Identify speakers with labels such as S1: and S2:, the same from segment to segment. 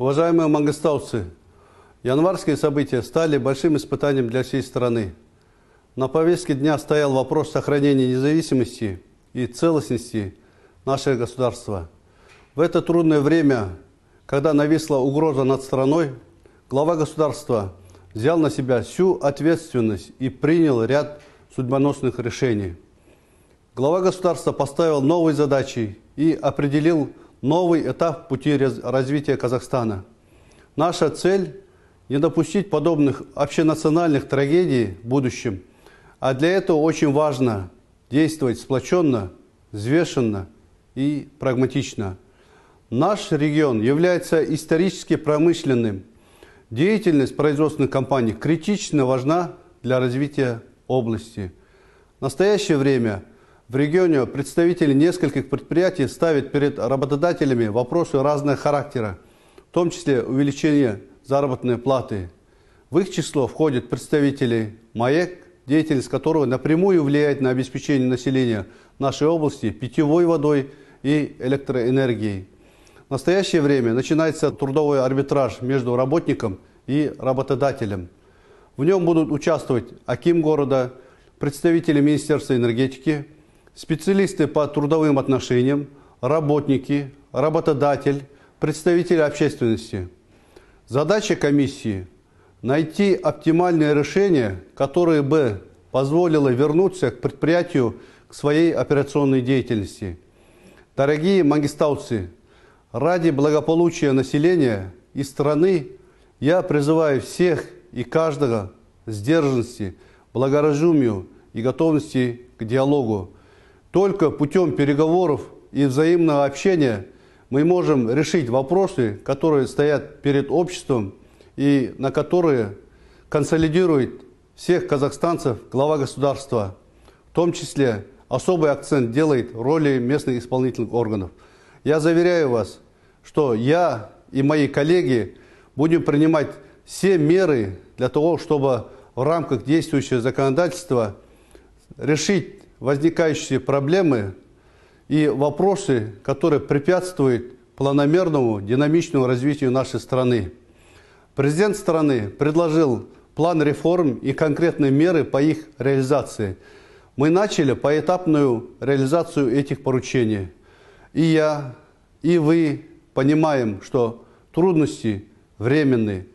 S1: Уважаемые мангостауцы, январские события стали большим испытанием для всей страны. На повестке дня стоял вопрос сохранения независимости и целостности нашего государства. В это трудное время, когда нависла угроза над страной, глава государства взял на себя всю ответственность и принял ряд судьбоносных решений. Глава государства поставил новые задачи и определил новый этап пути развития Казахстана. Наша цель – не допустить подобных общенациональных трагедий в будущем. А для этого очень важно действовать сплоченно, взвешенно и прагматично. Наш регион является исторически промышленным. Деятельность производственных компаний критично важна для развития области. В настоящее время – в регионе представители нескольких предприятий ставят перед работодателями вопросы разного характера, в том числе увеличение заработной платы. В их число входят представители МАЭК, деятельность которого напрямую влияет на обеспечение населения нашей области питьевой водой и электроэнергией. В настоящее время начинается трудовой арбитраж между работником и работодателем. В нем будут участвовать Аким города, представители Министерства энергетики, Специалисты по трудовым отношениям, работники, работодатель, представители общественности. Задача комиссии – найти оптимальное решение, которое бы позволило вернуться к предприятию к своей операционной деятельности. Дорогие магистауцы, ради благополучия населения и страны я призываю всех и каждого к сдержанности, благоразумию и готовности к диалогу. Только путем переговоров и взаимного общения мы можем решить вопросы, которые стоят перед обществом и на которые консолидирует всех казахстанцев глава государства. В том числе особый акцент делает роли местных исполнительных органов. Я заверяю вас, что я и мои коллеги будем принимать все меры для того, чтобы в рамках действующего законодательства решить возникающие проблемы и вопросы, которые препятствуют планомерному динамичному развитию нашей страны. Президент страны предложил план реформ и конкретные меры по их реализации. Мы начали поэтапную реализацию этих поручений. И я, и вы понимаем, что трудности временные.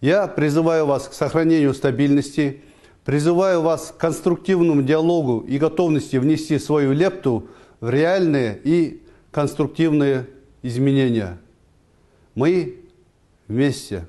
S1: Я призываю вас к сохранению стабильности – Призываю вас к конструктивному диалогу и готовности внести свою лепту в реальные и конструктивные изменения. Мы вместе.